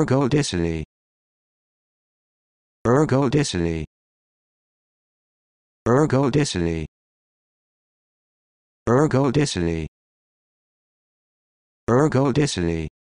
ergodicity ergodicity ergodicity ergodicity ergodicity